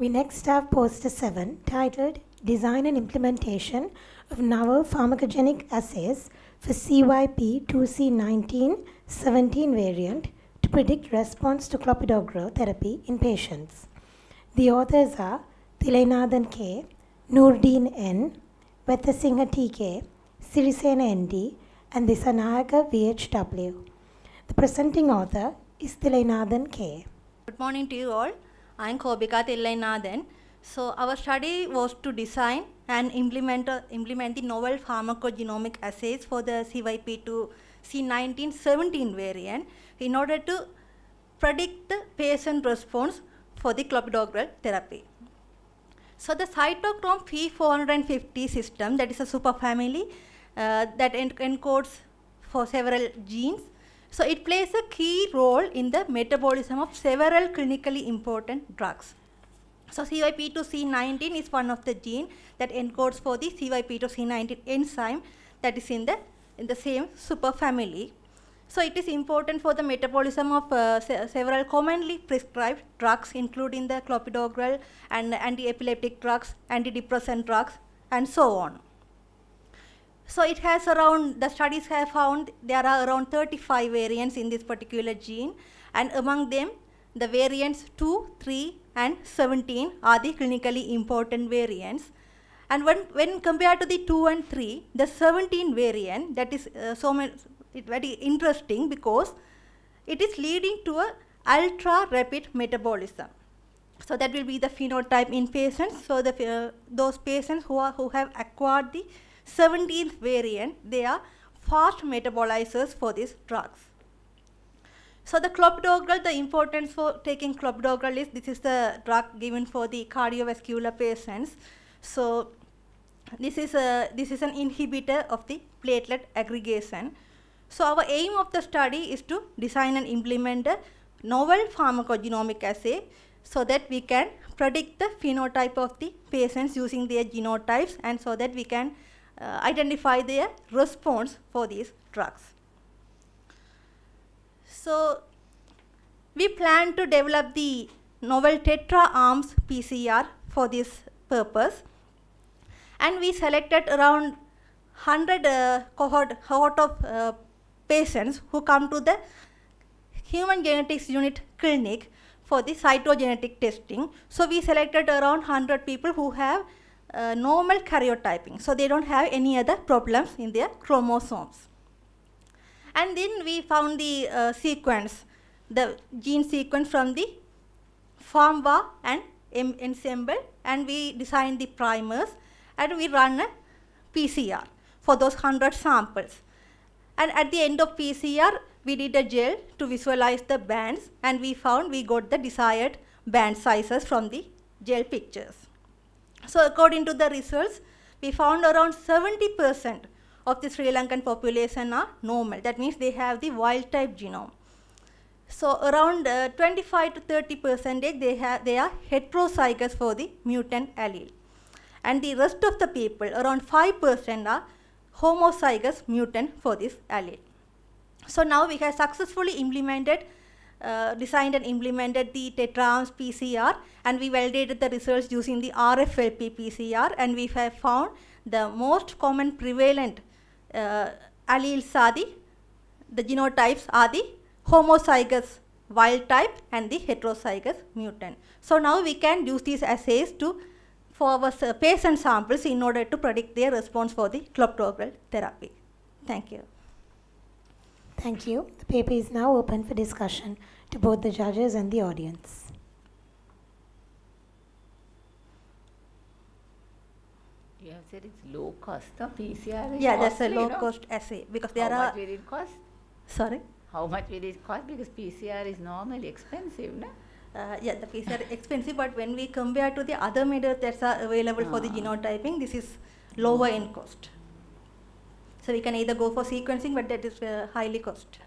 We next have poster 7 titled Design and Implementation of Novel Pharmacogenic Assays for CYP 2 c 19 17 variant to predict response to clopidogrel therapy in patients. The authors are Thilainathan K, Noordeen N, Vethasinghe TK, Sirisena ND, and Disanayaka VHW. The presenting author is Thilainathan K. Good morning to you all. I'm Kobika Tillainathan. So our study was to design and implement, uh, implement the novel pharmacogenomic assays for the CYP2 C1917 variant in order to predict the patient response for the clopidogrel therapy. So the cytochrome P450 system, that is a superfamily uh, that en encodes for several genes, so it plays a key role in the metabolism of several clinically important drugs. So CYP2C19 is one of the gene that encodes for the CYP2C19 enzyme that is in the, in the same superfamily. So it is important for the metabolism of uh, se several commonly prescribed drugs including the clopidogrel and anti-epileptic drugs, antidepressant drugs and so on. So it has around, the studies have found there are around 35 variants in this particular gene and among them the variants 2, 3 and 17 are the clinically important variants. And when, when compared to the 2 and 3, the 17 variant that is uh, so very interesting because it is leading to a ultra rapid metabolism. So that will be the phenotype in patients. So the, uh, those patients who, are, who have acquired the 17th variant, they are fast metabolizers for these drugs. So the clopidogrel, the importance for taking clopidogrel is this is the drug given for the cardiovascular patients. So this is a this is an inhibitor of the platelet aggregation. So our aim of the study is to design and implement a novel pharmacogenomic assay so that we can predict the phenotype of the patients using their genotypes and so that we can uh, identify their response for these drugs. So we plan to develop the novel tetra arms PCR for this purpose and we selected around 100 uh, cohort, cohort of uh, patients who come to the human genetics unit clinic for the cytogenetic testing. So we selected around 100 people who have uh, normal karyotyping. So they don't have any other problems in their chromosomes. And then we found the uh, sequence, the gene sequence from the formwa and em ensemble and we designed the primers and we run a PCR for those 100 samples. And at the end of PCR, we did a gel to visualize the bands and we found we got the desired band sizes from the gel pictures. So according to the results, we found around 70% of the Sri Lankan population are normal. That means they have the wild type genome. So around uh, 25 to 30 percentage eh, they, have, they are heterozygous for the mutant allele. And the rest of the people, around 5% are homozygous mutant for this allele. So now we have successfully implemented uh, designed and implemented the Tetrams PCR and we validated the results using the RFLP PCR and we have found the most common prevalent uh, alleles are the, the genotypes are the homozygous wild type and the heterozygous mutant. So now we can use these assays to for our patient samples in order to predict their response for the clopidogrel therapy. Thank you. Thank you. The paper is now open for discussion to both the judges and the audience. You have said it's low cost. The PCR is Yeah, that's a low cost assay because there How are. much will it cost? Sorry? How much will it cost? Because PCR is normally expensive, no? Uh, yeah, the PCR is expensive, but when we compare to the other methods that are available for the ah. genotyping, this is lower in cost. So we can either go for sequencing, but that is uh, highly cost